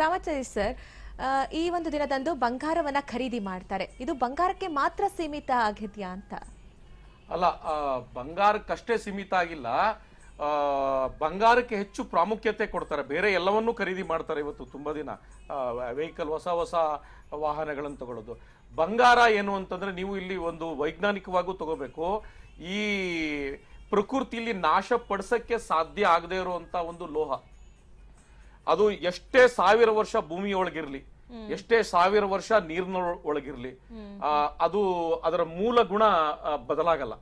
Ramachari sir ಈ ಒಂದು ದಿನದಂದು ಬಂಗಾರವನ್ನ ಖರೀದಿ ಮಾಡ್ತಾರೆ ಇದು ಬಂಗಾರಕ್ಕೆ ಮಾತ್ರ ಸೀಮಿತ ಆಗಿದೆಯಾ ಅಂತ ಅಲ್ಲ ಬಂಗಾರಕ್ಕಷ್ಟೇ ಸೀಮಿತ ಆಗಿಲ್ಲ ಬಂಗಾರಕ್ಕೆ ಹೆಚ್ಚು ಪ್ರಾಮುಖ್ಯತೆ ಕೊಡ್ತಾರೆ ಬೇರೆ ಎಲ್ಲವನ್ನೂ ಖರೀದಿ ಮಾಡ್ತಾರೆ ಇವತ್ತು ತುಂಬ ದಿನ ವೆಹಿಕಲ್ ಹೊಸ ಹೊಸ ವಾಹನಗಳನ್ನು ತಗೊಳ್ಳೋದು ಬಂಗಾರ ಏನು ಅಂತಂದ್ರೆ ನೀವು ಇಲ್ಲಿ ಒಂದು ವೈಜ್ಞಾನಿಕವಾಗೂ ತಗೋಬೇಕು ಈ ಪ್ರಕೃತಿಯಲ್ಲಿ ನಾಶ ಪಡಿಸಕ್ಕೆ ಸಾಧ್ಯ ಆಗದೇ ಇರುವಂಥ ಒಂದು ಲೋಹ ಅದು ಎಷ್ಟೇ ಸಾವಿರ ವರ್ಷ ಒಳಗಿರ್ಲಿ ಎಷ್ಟೇ ಸಾವಿರ ವರ್ಷ ನೀರಿನ ಒಳಗಿರ್ಲಿ ಅದು ಅದರ ಮೂಲ ಗುಣ ಬದಲಾಗಲ್ಲ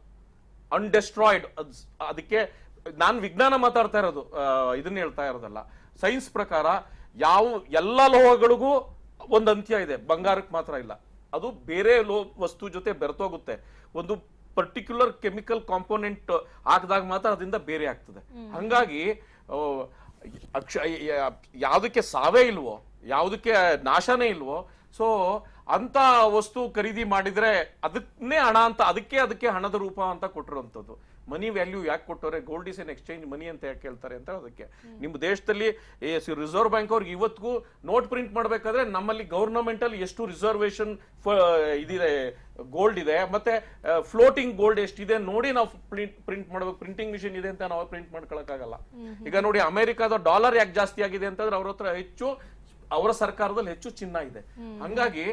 ಅನ್ಡೆಸ್ಟ್ರಾಯ್ಡ್ ಅದಕ್ಕೆ ನಾನು ವಿಜ್ಞಾನ ಮಾತಾಡ್ತಾ ಇರೋದು ಇದನ್ನ ಹೇಳ್ತಾ ಇರೋದಲ್ಲ ಸೈನ್ಸ್ ಪ್ರಕಾರ ಯಾವ ಎಲ್ಲ ಲೋಹಗಳಿಗೂ ಒಂದು ಅಂತ್ಯ ಇದೆ ಬಂಗಾರಕ್ಕೆ ಮಾತ್ರ ಇಲ್ಲ ಅದು ಬೇರೆ ಲೋ ವಸ್ತು ಜೊತೆ ಬೆರೆತೋಗುತ್ತೆ ಒಂದು ಪರ್ಟಿಕ್ಯುಲರ್ ಕೆಮಿಕಲ್ ಕಾಂಪೋನೆಂಟ್ ಹಾಕಿದಾಗ ಮಾತ್ರ ಅದರಿಂದ ಬೇರೆ ಆಗ್ತದೆ ಹಂಗಾಗಿ ಅಕ್ಷ ಯಾವುದಕ್ಕೆ ಸಾವೇ ಇಲ್ವೋ ಯಾವುದಕ್ಕೆ ನಾಶನೇ ಇಲ್ವೋ ಸೊ ಅಂತ ವಸ್ತು ಖರೀದಿ ಮಾಡಿದ್ರೆ ಅದನ್ನೇ ಹಣ ಅಂತ ಅದಕ್ಕೆ ಅದಕ್ಕೆ ಹಣದ ರೂಪ ಅಂತ ಕೊಟ್ಟಿರುವಂಥದ್ದು ಮನಿ ವ್ಯಾಲ್ಯೂ ಯಾಕೆ ಕೊಟ್ಟವ್ರೆ gold is an exchange money ಅಂತ ಯಾಕೆ ಹೇಳ್ತಾರೆ ಅಂತ ಅದಕ್ಕೆ ನಿಮ್ಮ ದೇಶದಲ್ಲಿ ರಿಸರ್ವ್ ಬ್ಯಾಂಕ್ ಅವ್ರಿಗೆ ಇವತ್ತಿಗೂ ನೋಟ್ ಪ್ರಿಂಟ್ ಮಾಡಬೇಕಾದ್ರೆ ನಮ್ಮಲ್ಲಿ ಗೌರ್ನಮೆಂಟ್ ಅಲ್ಲಿ ಎಷ್ಟು ರಿಸರ್ವೇಶನ್ ಇದಿದೆ ಗೋಲ್ಡ್ ಇದೆ ಮತ್ತೆ ಫ್ಲೋಟಿಂಗ್ ಗೋಲ್ಡ್ ಎಷ್ಟಿದೆ ನೋಡಿ ನಾವು ಪ್ರಿಂಟ್ ಮಾಡಬೇಕು ಪ್ರಿಂಟಿಂಗ್ ಮಿಷಿನ್ ಇದೆ ಅಂತ ನಾವು ಪ್ರಿಂಟ್ ಮಾಡ್ಕೊಳಕಾಗಲ್ಲ ಈಗ ನೋಡಿ ಅಮೆರಿಕಾದ ಡಾಲರ್ ಯಾಕೆ ಜಾಸ್ತಿ ಆಗಿದೆ ಅಂತಂದ್ರೆ ಅವ್ರ ಹತ್ರ ಹೆಚ್ಚು ಅವರ ಸರ್ಕಾರದಲ್ಲಿ ಹೆಚ್ಚು ಚಿನ್ನ ಇದೆ ಹಂಗಾಗಿ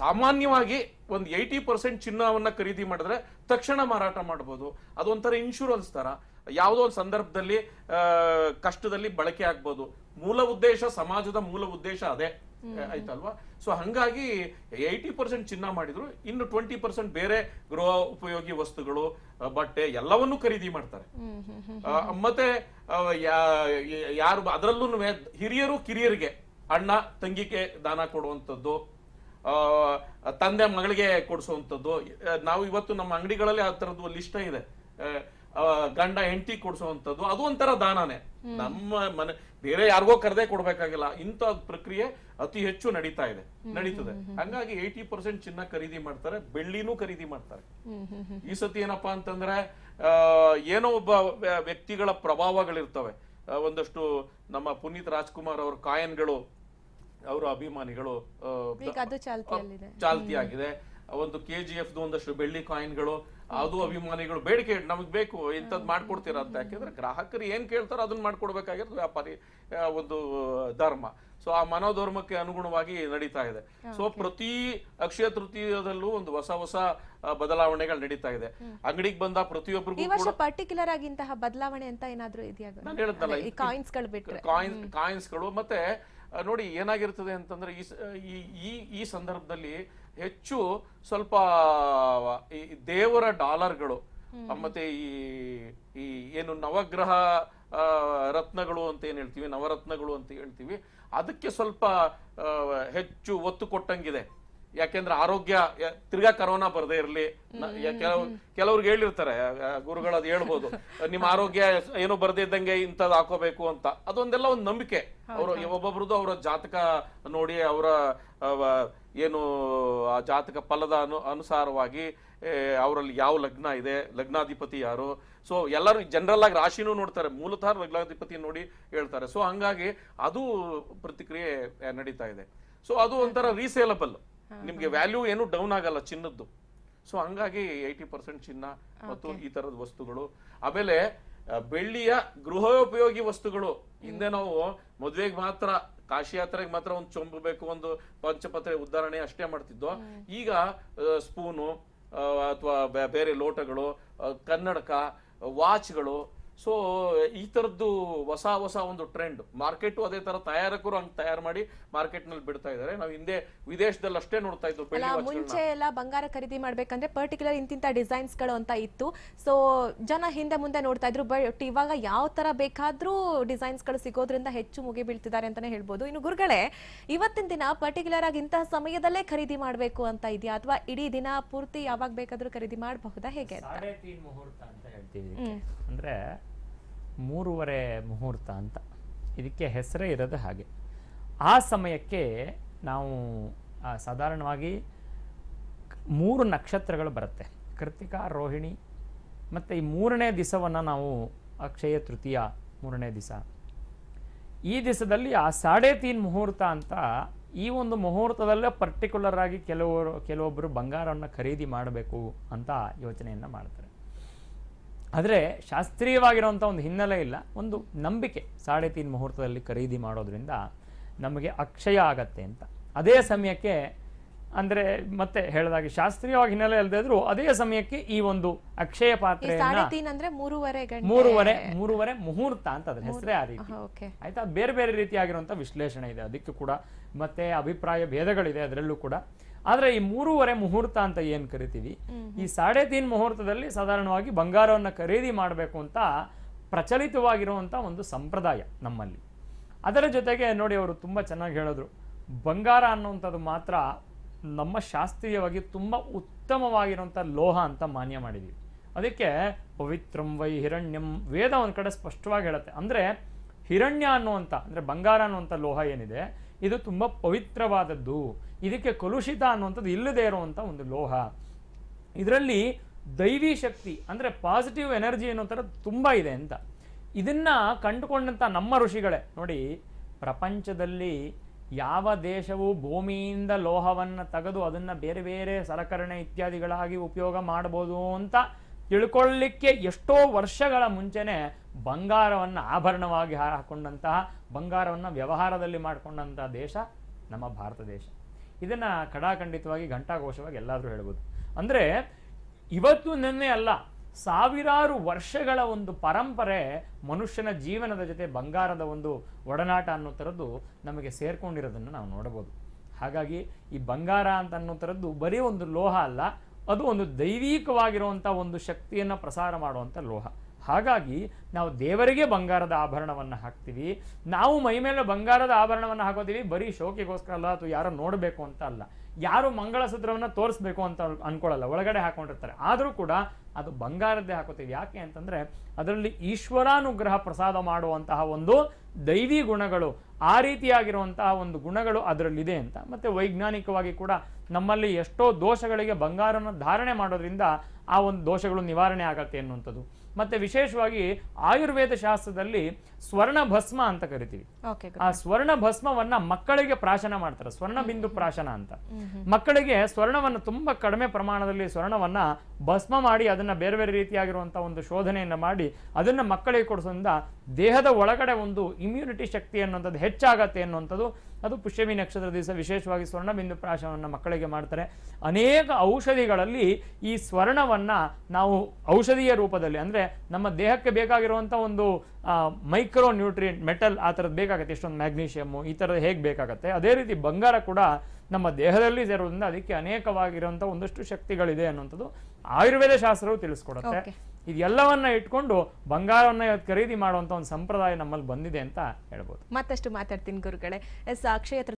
ಸಾಮಾನ್ಯವಾಗಿ ಒಂದು ಏಯ್ಟಿ ಪರ್ಸೆಂಟ್ ಚಿನ್ನವನ್ನು ಖರೀದಿ ಮಾಡಿದ್ರೆ ತಕ್ಷಣ ಮಾರಾಟ ಮಾಡ್ಬೋದು ಅದೊಂಥರ ಇನ್ಶೂರೆನ್ಸ್ ತರ ಯಾವುದೋ ಒಂದು ಸಂದರ್ಭದಲ್ಲಿ ಕಷ್ಟದಲ್ಲಿ ಬಳಕೆ ಆಗ್ಬೋದು ಮೂಲ ಉದ್ದೇಶ ಸಮಾಜದ ಮೂಲ ಉದ್ದೇಶ ಅದೇ ಆಯ್ತಲ್ವಾ ಸೊ ಹಂಗಾಗಿ ಏಯ್ಟಿ ಪರ್ಸೆಂಟ್ ಚಿನ್ನ ಮಾಡಿದ್ರು ಇನ್ನು ಟ್ವೆಂಟಿ ಪರ್ಸೆಂಟ್ ಬೇರೆ ಗೃಹ ಉಪಯೋಗಿ ವಸ್ತುಗಳು ಬಟ್ಟೆ ಎಲ್ಲವನ್ನೂ ಖರೀದಿ ಮಾಡ್ತಾರೆ ಮತ್ತೆ ಯಾರು ಅದರಲ್ಲೂ ಹಿರಿಯರು ಕಿರಿಯರಿಗೆ ಅಣ್ಣ ತಂಗಿಗೆ ದಾನ ಕೊಡುವಂಥದ್ದು ತಂದೆ ಮಗಳಿಗೆ ಕೊಡಿಸುವಂಥದ್ದು ನಾವು ಇವತ್ತು ನಮ್ಮ ಅಂಗಡಿಗಳಲ್ಲಿ ಆ ಥರದ್ದು ಲಿಸ್ಟ್ ಇದೆ ಗಂಡ ಹೆಂಡತಿ ಕೊಡಿಸುವಂಥದ್ದು ಅದು ಒಂಥರ ದಾನನೇ ನಮ್ಮ ಮನೆ ಬೇರೆ ಯಾರಿಗೋ ಕರೆದೇ ಕೊಡ್ಬೇಕಾಗಿಲ್ಲ ಇಂಥ ಪ್ರಕ್ರಿಯೆ ಅತಿ ಹೆಚ್ಚು ನಡೀತಾ ಇದೆ ನಡೀತದೆ ಹಂಗಾಗಿ ಏಯ್ಟಿ ಪರ್ಸೆಂಟ್ ಚಿನ್ನ ಖರೀದಿ ಮಾಡ್ತಾರೆ ಬೆಳ್ಳಿನೂ ಖರೀದಿ ಮಾಡ್ತಾರೆ ಈ ಸತಿ ಏನಪ್ಪಾ ಅಂತಂದ್ರೆ ಏನೋ ಒಬ್ಬ ವ್ಯಕ್ತಿಗಳ ಪ್ರಭಾವಗಳಿರ್ತವೆ ಒಂದಷ್ಟು ನಮ್ಮ ಪುನೀತ್ ರಾಜ್ಕುಮಾರ್ ಅವ್ರ ಕಾಯನ್ಗಳು ಅವರ ಅಭಿಮಾನಿಗಳು ಚಾಲ್ತಿಯಾಗಿದೆ ಒಂದು ಕೆ ಜಿ ಎಫ್ ಒಂದಷ್ಟು ಬೆಳ್ಳಿ ಕಾಯಿನ್ಗಳು ಅದು ಅಭಿಮಾನಿಗಳು ಬೇಡಿಕೆ ನಮಗ್ ಬೇಕು ಇಂಥದ್ ಮಾಡ್ಕೊಡ್ತೀರಾ ಅಂತ ಯಾಕೆಂದ್ರೆ ಗ್ರಾಹಕರು ಏನ್ ಕೇಳ್ತಾರೋ ಅದನ್ನ ಮಾಡ್ಕೊಡ್ಬೇಕಾಗಿರೋದು ವ್ಯಾಪಾರಿ ಒಂದು ಧರ್ಮ ಸೊ ಆ ಮನೋಧರ್ಮಕ್ಕೆ ಅನುಗುಣವಾಗಿ ನಡೀತಾ ಇದೆ ಸೊ ಪ್ರತಿ ಅಕ್ಷಯ ತೃತೀಯದಲ್ಲೂ ಒಂದು ಹೊಸ ಹೊಸ ಬದಲಾವಣೆಗಳು ನಡೀತಾ ಇದೆ ಅಂಗಡಿಗೆ ಬಂದ ಪ್ರತಿಯೊಬ್ಬರಿಗೂ ಪರ್ಟಿಕ್ಯುಲರ್ ಆಗಿ ಇಂತಹ ಬದಲಾವಣೆ ಅಂತ ಏನಾದ್ರೂ ಇದೆಯಾ ನಾನು ಕಾಯಿನ್ಸ್ ಗಳು ಮತ್ತೆ ನೋಡಿ ಏನಾಗಿರ್ತದೆ ಅಂತಂದರೆ ಈ ಈ ಈ ಸಂದರ್ಭದಲ್ಲಿ ಹೆಚ್ಚು ಸ್ವಲ್ಪ ಈ ದೇವರ ಡಾಲರ್ಗಳು ಮತ್ತೆ ಈ ಈ ಏನು ನವಗ್ರಹ ರತ್ನಗಳು ಅಂತ ಏನು ಹೇಳ್ತೀವಿ ನವರತ್ನಗಳು ಅಂತ ಹೇಳ್ತೀವಿ ಅದಕ್ಕೆ ಸ್ವಲ್ಪ ಹೆಚ್ಚು ಒತ್ತು ಕೊಟ್ಟಂಗಿದೆ ಯಾಕೆಂದ್ರೆ ಆರೋಗ್ಯ ತಿರ್ಗಾ ಕರೋನಾ ಬರದೇ ಇರಲಿ ಕೆಲವ್ ಕೆಲವ್ರಿಗೆ ಹೇಳಿರ್ತಾರೆ ಗುರುಗಳು ಅದು ಹೇಳ್ಬೋದು ನಿಮ್ಮ ಆರೋಗ್ಯ ಏನೋ ಬರದೇ ಇದ್ದಂಗೆ ಇಂಥದ್ದು ಹಾಕೋಬೇಕು ಅಂತ ಅದೊಂದೆಲ್ಲ ಒಂದು ನಂಬಿಕೆ ಅವರು ಒಬ್ಬೊಬ್ರದ್ದು ಅವರ ಜಾತಕ ನೋಡಿ ಅವರ ಏನು ಆ ಜಾತಕ ಫಲದ ಅನು ಅನುಸಾರವಾಗಿ ಅವರಲ್ಲಿ ಯಾವ ಲಗ್ನ ಇದೆ ಲಗ್ನಾಧಿಪತಿ ಯಾರು ಸೊ ಎಲ್ಲರೂ ಜನರಲ್ ಆಗಿ ರಾಶಿನೂ ನೋಡ್ತಾರೆ ಮೂಲತಃ ಲಗ್ನಾಧಿಪತಿ ನೋಡಿ ಹೇಳ್ತಾರೆ ಸೊ ಹಂಗಾಗಿ ಅದು ಪ್ರತಿಕ್ರಿಯೆ ನಡೀತಾ ಇದೆ ಸೊ ಅದು ಒಂಥರ ರೀಸೇಲಬಲ್ ನಿಮಗೆ ವ್ಯಾಲ್ಯೂ ಏನು ಡೌನ್ ಆಗಲ್ಲ ಚಿನ್ನದ್ದು ಸೊ ಹಂಗಾಗಿ ಏಯ್ಟಿ ಪರ್ಸೆಂಟ್ ಚಿನ್ನ ಮತ್ತು ಈ ತರದ ವಸ್ತುಗಳು ಆಮೇಲೆ ಬೆಳ್ಳಿಯ ಗೃಹೋಪಯೋಗಿ ವಸ್ತುಗಳು ಹಿಂದೆ ನಾವು ಮದುವೆಗೆ ಮಾತ್ರ ಕಾಶಿ ಯಾತ್ರೆಗೆ ಮಾತ್ರ ಒಂದು ಚೊಂಬು ಬೇಕು ಒಂದು ಪಂಚಪತ್ರೆ ಉದಾಹರಣೆ ಅಷ್ಟೇ ಮಾಡ್ತಿದ್ದೋ ಈಗ ಸ್ಪೂನು ಅಥವಾ ಬೇರೆ ಲೋಟಗಳು ಕನ್ನಡಕ ವಾಚ್ಗಳು ಸೊ ಈ ಥರದ್ದು ಹೊಸ ಹೊಸ ಒಂದು ಟ್ರೆಂಡ್ ಮಾರ್ಕೆಟು ಅದೇ ತರ ತಯಾರಕರು ಹಂಗೆ ತಯಾರು ಮಾಡಿ ಮಾರ್ಕೆಟ್ ನಲ್ಲಿ ಬಿಡ್ತಾ ಇದ್ದಾರೆ ನಾವು ಹಿಂದೆ ವಿದೇಶದಲ್ಲಿ ಅಷ್ಟೇ ನೋಡ್ತಾ ಇದ್ದು ಮುಂಚೆ ಎಲ್ಲ ಬಂಗಾರ ಖರೀದಿ ಮಾಡ್ಬೇಕಂದ್ರೆ ಪರ್ಟಿಕ್ಯುಲರ್ ಇಂತಿಂತ ಡಿಸೈನ್ಸ್ ಗಳು ಅಂತ ಇತ್ತು ಸೊ ಜನ ಹಿಂದೆ ಮುಂದೆ ನೋಡ್ತಾ ಇದ್ರು ಬಟ್ ಇವಾಗ ಯಾವ ತರ ಬೇಕಾದ್ರೂ ಡಿಸೈನ್ಸ್ ಗಳು ಸಿಗೋದ್ರಿಂದ ಹೆಚ್ಚು ಮುಗಿ ಬೀಳ್ತಿದ್ದಾರೆ ಅಂತಾನೆ ಹೇಳ್ಬೋದು ಇನ್ನು ಗುರುಗಳೇ ಇವತ್ತಿನ ದಿನ ಪರ್ಟಿಕ್ಯುಲರ್ ಆಗಿ ಇಂತಹ ಸಮಯದಲ್ಲೇ ಖರೀದಿ ಮಾಡಬೇಕು ಅಂತ ಇದೆಯಾ ಅಥವಾ ಇಡೀ ದಿನ ಪೂರ್ತಿ ಯಾವಾಗ ಬೇಕಾದ್ರೂ ಖರೀದಿ ಮಾಡಬಹುದಾ ಹೇಗೆ ಅಂದ್ರೆ ಮೂರುವರೆ ಮುಹೂರ್ತ ಅಂತ ಇದಕ್ಕೆ ಹೆಸರೇ ಇರೋದು ಹಾಗೆ ಆ ಸಮಯಕ್ಕೆ ನಾವು ಸಾಧಾರಣವಾಗಿ ಮೂರು ನಕ್ಷತ್ರಗಳು ಬರುತ್ತೆ ಕೃತಿಕಾ ರೋಹಿಣಿ ಮತ್ತು ಈ ಮೂರನೇ ದಿವಸವನ್ನು ನಾವು ಅಕ್ಷಯ ತೃತೀಯ ಮೂರನೇ ದಿವಸ ಈ ದಿವಸದಲ್ಲಿ ಆ ಸಾಡೆ ತೀನ್ ಮುಹೂರ್ತ ಅಂತ ಈ ಒಂದು ಮುಹೂರ್ತದಲ್ಲೇ ಪರ್ಟಿಕ್ಯುಲರ್ ಆಗಿ ಕೆಲವರು ಕೆಲವೊಬ್ಬರು ಬಂಗಾರವನ್ನು ಖರೀದಿ ಮಾಡಬೇಕು ಅಂತ ಯೋಚನೆಯನ್ನು ಮಾಡ್ತಾರೆ ಆದರೆ ಶಾಸ್ತ್ರೀಯವಾಗಿರುವಂಥ ಒಂದು ಹಿನ್ನೆಲೆ ಇಲ್ಲ ಒಂದು ನಂಬಿಕೆ ಸಾಡೆ ತೀನ್ ಮುಹೂರ್ತದಲ್ಲಿ ಖರೀದಿ ಮಾಡೋದ್ರಿಂದ ನಮಗೆ ಅಕ್ಷಯ ಆಗತ್ತೆ ಅಂತ ಅದೇ ಸಮಯಕ್ಕೆ ಅಂದರೆ ಮತ್ತೆ ಹೇಳಿದಾಗ ಶಾಸ್ತ್ರೀಯವಾಗಿ ಹಿನ್ನೆಲೆ ಅಲ್ಲದೆ ಅದೇ ಸಮಯಕ್ಕೆ ಈ ಒಂದು ಅಕ್ಷಯ ಪಾತ್ರೆ ಮೂರುವರೆ ಮೂರುವರೆ ಮುಹೂರ್ತ ಅಂತ ಅದ್ರ ಹೆಸರೇ ಆ ರೀತಿ ಆಯ್ತಾ ಬೇರೆ ಬೇರೆ ರೀತಿಯಾಗಿರುವಂತಹ ವಿಶ್ಲೇಷಣೆ ಇದೆ ಅದಕ್ಕೆ ಕೂಡ ಮತ್ತೆ ಅಭಿಪ್ರಾಯ ಭೇದಗಳಿದೆ ಅದರಲ್ಲೂ ಕೂಡ ಆದ್ರೆ ಈ ಮೂರುವರೆ ಮುಹೂರ್ತ ಅಂತ ಏನ್ ಕರಿತೀವಿ ಈ ಸಾಡೆ ತೀನ್ ಮುಹೂರ್ತದಲ್ಲಿ ಸಾಧಾರಣವಾಗಿ ಬಂಗಾರವನ್ನ ಖರೀದಿ ಮಾಡಬೇಕು ಅಂತ ಪ್ರಚಲಿತವಾಗಿರುವಂತ ಒಂದು ಸಂಪ್ರದಾಯ ನಮ್ಮಲ್ಲಿ ಅದರ ಜೊತೆಗೆ ನೋಡಿ ಅವರು ತುಂಬಾ ಚೆನ್ನಾಗಿ ಹೇಳಿದ್ರು ಬಂಗಾರ ಅನ್ನುವಂಥದ್ದು ಮಾತ್ರ ನಮ್ಮ ಶಾಸ್ತ್ರೀಯವಾಗಿ ತುಂಬ ಉತ್ತಮವಾಗಿರುವಂಥ ಲೋಹ ಅಂತ ಮಾನ್ಯ ಮಾಡಿದೀವಿ ಅದಕ್ಕೆ ಪವಿತ್ರಂ ವೈ ಹಿರಣ್ಯಂ ವೇದ ಒಂದ್ ಕಡೆ ಸ್ಪಷ್ಟವಾಗಿ ಹೇಳುತ್ತೆ ಅಂದ್ರೆ ಹಿರಣ್ಯ ಅನ್ನುವಂಥ ಅಂದ್ರೆ ಬಂಗಾರ ಅನ್ನುವಂಥ ಲೋಹ ಏನಿದೆ ಇದು ತುಂಬ ಪವಿತ್ರವಾದದ್ದು ಇದಕ್ಕೆ ಕಲುಷಿತ ಅನ್ನುವಂಥದ್ದು ಇಲ್ಲದೇ ಇರುವಂಥ ಒಂದು ಲೋಹ ಇದರಲ್ಲಿ ದೈವಿ ಶಕ್ತಿ ಅಂದರೆ ಪಾಸಿಟಿವ್ ಎನರ್ಜಿ ಅನ್ನೋ ಥರ ತುಂಬ ಇದೆ ಅಂತ ಇದನ್ನು ಕಂಡುಕೊಂಡಂಥ ನಮ್ಮ ಋಷಿಗಳೇ ನೋಡಿ ಪ್ರಪಂಚದಲ್ಲಿ ಯಾವ ದೇಶವು ಭೂಮಿಯಿಂದ ಲೋಹವನ್ನು ತೆಗೆದು ಅದನ್ನು ಬೇರೆ ಬೇರೆ ಸಲಕರಣೆ ಇತ್ಯಾದಿಗಳಾಗಿ ಉಪಯೋಗ ಮಾಡ್ಬೋದು ಅಂತ ತಿಳ್ಕೊಳ್ಳಿಕ್ಕೆ ಎಷ್ಟೋ ವರ್ಷಗಳ ಮುಂಚೆನೆ ಬಂಗಾರವನ್ನು ಆಭರಣವಾಗಿ ಹಾಕೊಂಡಂತಹ ಬಂಗಾರವನ್ನು ವ್ಯವಹಾರದಲ್ಲಿ ಮಾಡಿಕೊಂಡಂತಹ ದೇಶ ನಮ್ಮ ಭಾರತ ದೇಶ ಇದನ್ನು ಖಡಾಖಂಡಿತವಾಗಿ ಘಂಟಾಘೋಷವಾಗಿ ಎಲ್ಲಾದರೂ ಹೇಳ್ಬೋದು ಅಂದರೆ ಇವತ್ತು ನಿನ್ನೆ ಅಲ್ಲ ಸಾವಿರಾರು ವರ್ಷಗಳ ಒಂದು ಪರಂಪರೆ ಮನುಷ್ಯನ ಜೀವನದ ಜೊತೆ ಬಂಗಾರದ ಒಂದು ಒಡನಾಟ ಅನ್ನೋ ಥರದ್ದು ನಮಗೆ ಸೇರ್ಕೊಂಡಿರೋದನ್ನು ನಾವು ನೋಡ್ಬೋದು ಹಾಗಾಗಿ ಈ ಬಂಗಾರ ಅಂತ ಅನ್ನೋ ಥರದ್ದು ಬರೀ ಒಂದು ಲೋಹ ಅಲ್ಲ ಅದು ಒಂದು ದೈವಿಕವಾಗಿರುವಂಥ ಒಂದು ಶಕ್ತಿಯನ್ನು ಪ್ರಸಾರ ಮಾಡುವಂಥ ಲೋಹ ಹಾಗಾಗಿ ನಾವು ದೇವರಿಗೆ ಬಂಗಾರದ ಆಭರಣವನ್ನು ಹಾಕ್ತೀವಿ ನಾವು ಮೈ ಮೇಲೆ ಬಂಗಾರದ ಆಭರಣವನ್ನು ಹಾಕೋತೀವಿ ಬರೀ ಶೋಕಿಗೋಸ್ಕರ ಅಲ್ಲ ಅಥವಾ ಯಾರು ನೋಡಬೇಕು ಅಂತ ಅಲ್ಲ ಯಾರು ಮಂಗಳಸೂತ್ರವನ್ನು ತೋರಿಸ್ಬೇಕು ಅಂತ ಅಂದ್ಕೊಳ್ಳಲ್ಲ ಒಳಗಡೆ ಹಾಕೊಂಡಿರ್ತಾರೆ ಆದರೂ ಕೂಡ ಅದು ಬಂಗಾರದ್ದೇ ಹಾಕೋತೀವಿ ಯಾಕೆ ಅಂತಂದರೆ ಅದರಲ್ಲಿ ಈಶ್ವರಾನುಗ್ರಹ ಪ್ರಸಾದ ಮಾಡುವಂತಹ ಒಂದು ದೈವಿ ಗುಣಗಳು ಆ ರೀತಿಯಾಗಿರುವಂತಹ ಒಂದು ಗುಣಗಳು ಅದರಲ್ಲಿದೆ ಅಂತ ಮತ್ತು ವೈಜ್ಞಾನಿಕವಾಗಿ ಕೂಡ ನಮ್ಮಲ್ಲಿ ಎಷ್ಟೋ ದೋಷಗಳಿಗೆ ಬಂಗಾರನ ಧಾರಣೆ ಮಾಡೋದ್ರಿಂದ ಆ ಒಂದು ದೋಷಗಳು ನಿವಾರಣೆ ಆಗತ್ತೆ ಅನ್ನುವಂಥದ್ದು ಮತ್ತೆ ವಿಶೇಷವಾಗಿ ಆಯುರ್ವೇದ ಶಾಸ್ತ್ರದಲ್ಲಿ ಸ್ವರ್ಣ ಭಸ್ಮ ಅಂತ ಕರಿತೀವಿ ಆ ಸ್ವರ್ಣ ಭಸ್ಮವನ್ನ ಮಕ್ಕಳಿಗೆ ಪ್ರಾಶನ ಮಾಡ್ತಾರೆ ಸ್ವರ್ಣ ಬಿಂದು ಪ್ರಾಶನ ಅಂತ ಮಕ್ಕಳಿಗೆ ಸ್ವರ್ಣವನ್ನು ತುಂಬಾ ಕಡಿಮೆ ಪ್ರಮಾಣದಲ್ಲಿ ಸ್ವರ್ಣವನ್ನ ಭಸ್ಮ ಮಾಡಿ ಅದನ್ನು ಬೇರೆ ಬೇರೆ ರೀತಿಯಾಗಿರುವಂಥ ಒಂದು ಶೋಧನೆಯನ್ನು ಮಾಡಿ ಅದನ್ನು ಮಕ್ಕಳಿಗೆ ಕೊಡಿಸೋದ್ರಿಂದ ದೇಹದ ಒಳಗಡೆ ಒಂದು ಇಮ್ಯುನಿಟಿ ಶಕ್ತಿ ಅನ್ನುವಂಥದ್ದು ಹೆಚ್ಚಾಗತ್ತೆ ಅನ್ನುವಂಥದ್ದು ಅದು ಪುಷ್ಯಮಿ ನಕ್ಷತ್ರ ದಿವಸ ವಿಶೇಷವಾಗಿ ಸ್ವರ್ಣ ಬಿಂದು ಪ್ರಾಶವನ್ನು ಮಕ್ಕಳಿಗೆ ಮಾಡ್ತಾರೆ ಅನೇಕ ಔಷಧಿಗಳಲ್ಲಿ ಈ ಸ್ವರ್ಣವನ್ನು ನಾವು ಔಷಧೀಯ ರೂಪದಲ್ಲಿ ಅಂದರೆ ನಮ್ಮ ದೇಹಕ್ಕೆ ಬೇಕಾಗಿರುವಂಥ ಒಂದು ಮೈಕ್ರೋ ನ್ಯೂಟ್ರಿಯೆಂಟ್ ಮೆಟಲ್ ಆ ಥರದ್ದು ಬೇಕಾಗುತ್ತೆ ಎಷ್ಟೊಂದು ಮ್ಯಾಗ್ನೀಷಿಯಮ್ಮು ಈ ಥರದ್ದು ಹೇಗೆ ಬೇಕಾಗುತ್ತೆ ಅದೇ ರೀತಿ ಬಂಗಾರ ಕೂಡ ನಮ್ಮ ದೇಹದಲ್ಲಿ ಸೇರೋದ್ರಿಂದ ಅದಕ್ಕೆ ಅನೇಕವಾಗಿರುವಂಥ ಒಂದಷ್ಟು ಶಕ್ತಿಗಳಿದೆ ಅನ್ನುವಂಥದ್ದು ಆಯುರ್ವೇದ ಶಾಸ್ತ್ರವು ತಿಳಿಸ್ಕೊಡುತ್ತೆ ಇದೆಲ್ಲವನ್ನ ಇಟ್ಕೊಂಡು ಬಂಗಾರವನ್ನ ಖರೀದಿ ಮಾಡುವಂತ ಒಂದು ಸಂಪ್ರದಾಯ ನಮ್ಮಲ್ಲಿ ಬಂದಿದೆ ಅಂತ ಹೇಳ್ಬೋದು ಮತ್ತಷ್ಟು ಮಾತಾಡ್ತೀನಿ ಗುರುಗಳೇ ಎಸ್ ಅಕ್ಷಯ